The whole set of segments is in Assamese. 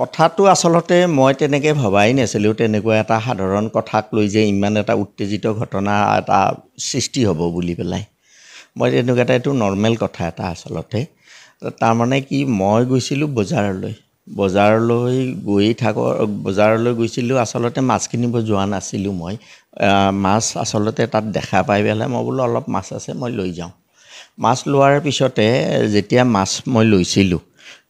কথাটো আচলতে মই তেনেকৈ ভবাই নাছিলোঁ তেনেকুৱা এটা সাধাৰণ কথাক লৈ যে ইমান এটা উত্তেজিত ঘটনা এটা সৃষ্টি হ'ব বুলি পেলাই মই তেনেকুৱা এটা এইটো নৰ্মেল কথা এটা আচলতে তাৰমানে কি মই গৈছিলোঁ বজাৰলৈ বজাৰলৈ গৈ থাক বজাৰলৈ গৈছিলোঁ আচলতে মাছ কিনিব যোৱা নাছিলোঁ মই মাছ আচলতে তাত দেখা পাই পেলাই মই বোলো অলপ মাছ আছে মই লৈ যাওঁ মাছ লোৱাৰ পিছতে যেতিয়া মাছ মই লৈছিলোঁ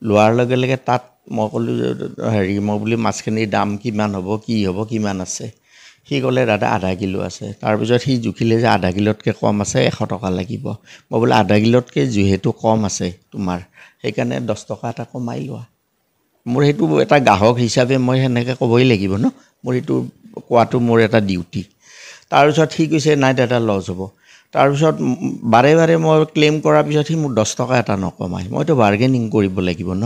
লোৱাৰ লগে লগে তাত মই ক'লোঁ যে হেৰি মই বুলি মাছখিনিৰ দাম কিমান হ'ব কি হ'ব কিমান আছে সি ক'লে দাদা আধা কিলো আছে তাৰপিছত সি জুখিলে যে আধা কিলোতকৈ কম আছে এশ টকা লাগিব মই বোলো আধা কিলোতকৈ যিহেতু কম আছে তোমাৰ সেইকাৰণে দহ টকা এটা কমাই লোৱা মোৰ সেইটো এটা গ্ৰাহক হিচাপে মই সেনেকৈ ক'বই লাগিব ন মোৰ সেইটো কোৱাটো মোৰ এটা ডিউটি তাৰপিছত সি কৈছে নাই দাদা লছ হ'ব তাৰপিছত বাৰে বাৰে মই ক্লেইম কৰাৰ পিছত সি মোৰ দহ টকা এটা নকমায় মইতো বাৰ্গেনিং কৰিব লাগিব ন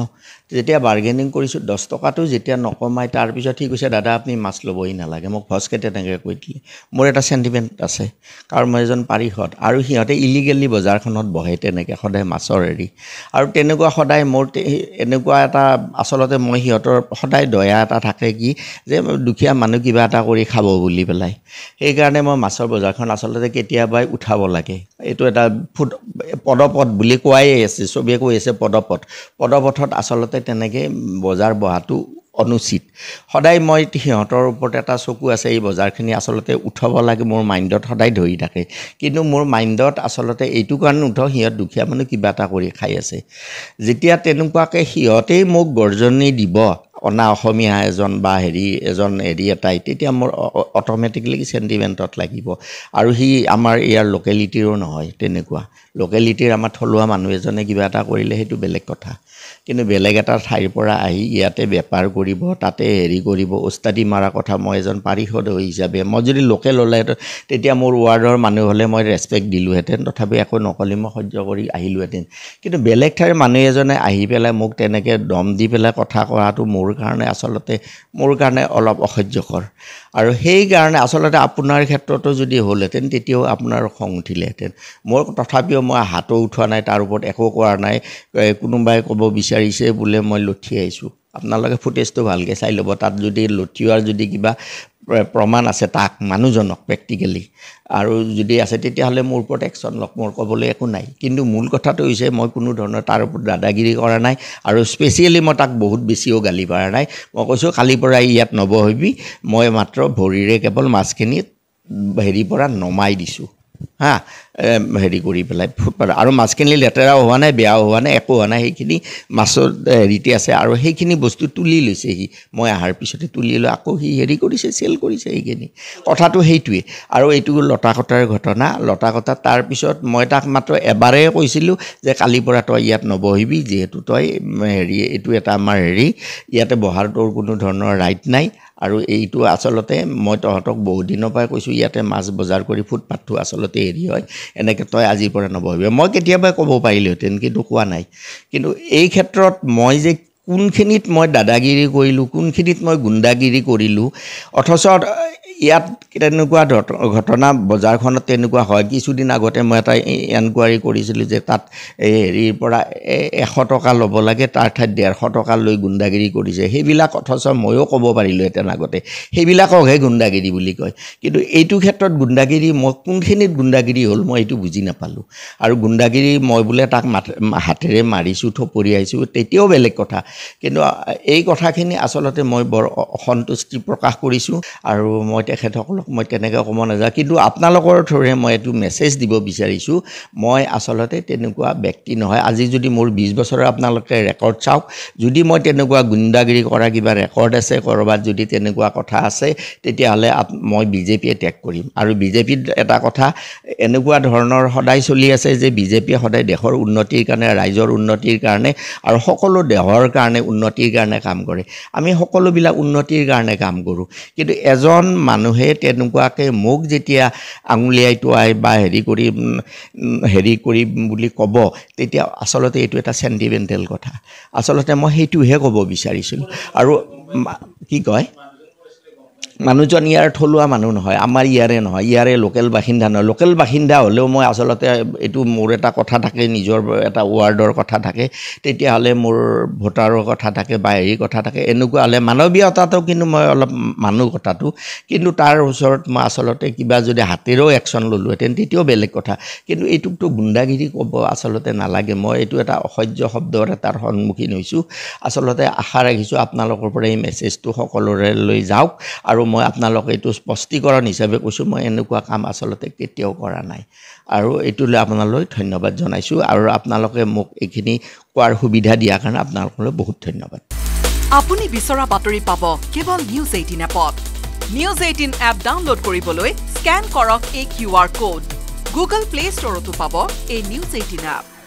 যেতিয়া বাৰ্গেনিং কৰিছোঁ দহ টকাটো যেতিয়া নকমাই তাৰপিছত সি কৈছে দাদা আপুনি মাছ ল'বই নালাগে মোক সচকৈ তেনেকৈ কৈ দিলে মোৰ এটা চেণ্টিমেণ্ট আছে কাৰণ মই এজন পাৰিষদ আৰু সিহঁতে ইলিগেলি বজাৰখনত বহে তেনেকৈ সদায় মাছৰ হেৰি আৰু তেনেকুৱা সদায় মোৰ এনেকুৱা এটা আচলতে মই সিহঁতৰ সদায় দয়া এটা থাকে কি যে দুখীয়া মানুহ কিবা এটা কৰি খাব বুলি পেলাই সেইকাৰণে মই মাছৰ বজাৰখন আচলতে কেতিয়াবাই উঠা দেখাব লাগে এইটো এটা ফুট পদপথ বুলি কোৱাই আছে চবেই কৈ আছে পদপথ পদপথত আচলতে তেনেকৈ বজাৰ বহাটো অনুচিত সদায় মই সিহঁতৰ ওপৰত এটা চকু আছে এই বজাৰখিনি আচলতে উঠাব লাগে মোৰ মাইণ্ডত সদায় ধৰি থাকে কিন্তু মোৰ মাইণ্ডত আচলতে এইটো কাৰণে উঠ সিহঁত দুখীয়া মানুহ কিবা এটা কৰি খাই আছে যেতিয়া তেনেকুৱাকৈ সিহঁতেই মোক গৰ্জনী দিব অনা অসমীয়া এজন বা হেৰি এজন হেৰি এটাই তেতিয়া মোৰ অট'মেটিকেলি চেণ্টিমেণ্টত লাগিব আৰু সি আমাৰ ইয়াৰ লোকেলিটিৰো নহয় তেনেকুৱা লোকেলিটিৰ আমাৰ থলুৱা মানুহ এজনে কিবা এটা কৰিলে সেইটো বেলেগ কথা কিন্তু বেলেগ এটা ঠাইৰ পৰা আহি ইয়াতে বেপাৰ কৰিব তাতে হেৰি কৰিব ওস্তাদি মৰা কথা মই এজন পাৰিষদ হিচাপে মই যদি লোকেল হ'লেহেঁতেন তেতিয়া মোৰ ৱাৰ্ডৰ মানুহ হ'লে মই ৰেচপেক্ট দিলোঁহেঁতেন তথাপি একো নকলি মই সহ্য কৰি আহিলোঁহেঁতেন কিন্তু বেলেগ ঠাইৰ মানুহ এজনে আহি পেলাই মোক তেনেকৈ দম দি পেলাই কথা কোৱাটো মোৰ মোৰ কাৰণে আচলতে মোৰ কাৰণে অলপ অসহ্যকৰ আৰু সেইকাৰণে আচলতে আপোনাৰ ক্ষেত্ৰতো যদি হ'লহেঁতেন তেতিয়াও আপোনাৰ খং উঠিলেহেঁতেন মোৰ তথাপিও মই হাতো উঠোৱা নাই তাৰ ওপৰত একো কৰা নাই কোনোবাই ক'ব বিচাৰিছে বোলে মই লঠি আহিছোঁ আপোনালোকে ফুটেজটো ভালকৈ চাই ল'ব তাত যদি লঠিওৱাৰ যদি কিবা প্ৰমাণ আছে তাক মানুহজনক প্ৰেক্টিকেলি আৰু যদি আছে তেতিয়াহ'লে মোৰ ওপৰত একশ্যন লওক মোৰ ক'বলৈ একো নাই কিন্তু মূল কথাটো হৈছে মই কোনো ধৰণৰ তাৰ ওপৰত দাদাগিৰি কৰা নাই আৰু স্পেচিয়েলি মই তাক বহুত বেছিও গালি পৰা নাই মই কৈছোঁ কালিৰ পৰা ইয়াত নবহিবি মই মাত্ৰ ভৰিৰে কেৱল মাছখিনি হেৰিৰ পৰা নমাই দিছোঁ হা হেৰি কৰি পেলাই ফুটপাথ আৰু মাছখিনি লেতেৰাও হোৱা নাই বেয়াও হোৱা নাই একো হোৱা নাই সেইখিনি মাছৰ হেৰিতে আছে আৰু সেইখিনি বস্তু তুলি লৈছে সি মই অহাৰ পিছতে তুলি লৈ আকৌ সি হেৰি কৰিছে চেল কৰিছে সেইখিনি কথাটো সেইটোৱেই আৰু এইটো লতা কটাৰ ঘটনা লতা কটা তাৰপিছত মই তাক মাত্ৰ এবাৰেই কৈছিলোঁ যে কালিৰ পৰা তই ইয়াত নবহিবি যিহেতু তই হেৰি এইটো এটা আমাৰ হেৰি ইয়াতে বহাৰ তোৰ কোনো ধৰণৰ ৰাইট নাই আৰু এইটো আচলতে মই তহঁতক বহুত দিনৰ পৰাই কৈছোঁ ইয়াতে মাছ বজাৰ কৰি ফুটপাথটো আচলতে হেৰি হয় এনেকৈ তই আজিৰ পৰা নবহিবি মই কেতিয়াবাই ক'ব পাৰিলোহেঁতেন কিন্তু কোৱা নাই কিন্তু এই ক্ষেত্ৰত মই যে কোনখিনিত মই দাদাগিৰি কৰিলোঁ কোনখিনিত মই গুণ্ডাগিৰি কৰিলোঁ অথচ ইয়াত তেনেকুৱা ঘটনা বজাৰখনত তেনেকুৱা হয় কিছুদিন আগতে মই এটা এনকুৱাৰী কৰিছিলোঁ যে তাত এই হেৰিৰ পৰা এশ টকা ল'ব লাগে তাৰ ঠাইত ডেৰশ টকা লৈ গুণ্ডাগিৰি কৰিছে সেইবিলাক অথচ ময়ো ক'ব পাৰিলোঁহেঁতেন আগতে সেইবিলাককহে গুণ্ডাগিৰি বুলি কয় কিন্তু এইটো ক্ষেত্ৰত গুণ্ডাগিৰি মই কোনখিনিত গুণ্ডাগিৰি হ'ল মই এইটো বুজি নাপালোঁ আৰু গুণ্ডাগিৰি মই বোলে তাক মাথ হাতেৰে মাৰিছোঁ থপৰিয়াইছোঁ তেতিয়াও বেলেগ কথা কিন্তু এই কথাখিনি আচলতে মই বৰ অসন্তুষ্টি প্ৰকাশ কৰিছোঁ আৰু মই তেখেতসকলক মই তেনেকৈ ক'ব নাযাওঁ কিন্তু আপোনালোকৰ থ্ৰুৰে মই এইটো মেছেজ দিব বিচাৰিছোঁ মই আচলতে তেনেকুৱা ব্যক্তি নহয় আজি যদি মোৰ বিছ বছৰৰ আপোনালোকে ৰেকৰ্ড চাওক যদি মই তেনেকুৱা গুণ্ডাগিৰি কৰা কিবা ৰেকৰ্ড আছে ক'ৰবাত যদি তেনেকুৱা কথা আছে তেতিয়াহ'লে মই বিজেপিয়ে টেগ কৰিম আৰু বিজেপিত এটা কথা এনেকুৱা ধৰণৰ সদায় চলি আছে যে বিজেপিয়ে সদায় দেশৰ উন্নতিৰ কাৰণে ৰাইজৰ উন্নতিৰ কাৰণে আৰু সকলো দেহৰ কাৰণে উন্নতিৰ কাৰণে কাম কৰে আমি সকলোবিলাক উন্নতিৰ কাৰণে কাম কৰোঁ কিন্তু এজন মানুহ মানুহে তেনেকুৱাকৈ মোক যেতিয়া আঙুলিয়াই আই বা হেৰি কৰি হেৰি কৰি বুলি ক'ব তেতিয়া আচলতে এইটো এটা চেণ্টিমেণ্টেল কথা আচলতে মই সেইটোহে ক'ব বিচাৰিছিলোঁ আৰু কি কয় মানুহজন ইয়াৰ থলুৱা মানুহ নহয় আমাৰ ইয়াৰে নহয় ইয়াৰে লোকেল বাসিন্দা নহয় লোকেল বাসিন্দা হ'লেও মই আচলতে এইটো মোৰ এটা কথা থাকে নিজৰ এটা ৱাৰ্ডৰ কথা থাকে তেতিয়াহ'লে মোৰ ভোটাৰৰ কথা থাকে বা হেৰি কথা থাকে এনেকুৱা হ'লে মানৱীয়তাটো কিন্তু মই অলপ মানুহ কথাটো কিন্তু তাৰ ওচৰত মই আচলতে কিবা যদি হাতেৰেও একশ্যন ল'লোহেঁতেন তেতিয়াও বেলেগ কথা কিন্তু এইটোকতো গুণ্ডাগিৰি ক'ব আচলতে নালাগে মই এইটো এটা অসহ্য শব্দৰ এটাৰ সন্মুখীন হৈছোঁ আচলতে আশা ৰাখিছোঁ আপোনালোকৰ পৰা এই মেছেজটো সকলোৰে লৈ যাওক আৰু মই আপোনালোকে এইটো স্পষ্টীকৰণ হিচাপে কৈছোঁ মই এনেকুৱা কাম আচলতে কেতিয়াও কৰা নাই আৰু এইটোলৈ আপোনালৈ ধন্যবাদ জনাইছোঁ আৰু আপোনালোকে মোক এইখিনি কোৱাৰ সুবিধা দিয়াৰ কাৰণে আপোনালোকলৈ বহুত ধন্যবাদ আপুনি বিচৰা বাতৰি পাব কেৱল নিউজ এইটিন এপত নিউজ এইটিন এপ ডাউনলোড কৰিবলৈ স্কেন কৰক এই Q R code Google Play ষ্টৰতো পাব এই নিউজ এইটিন এপ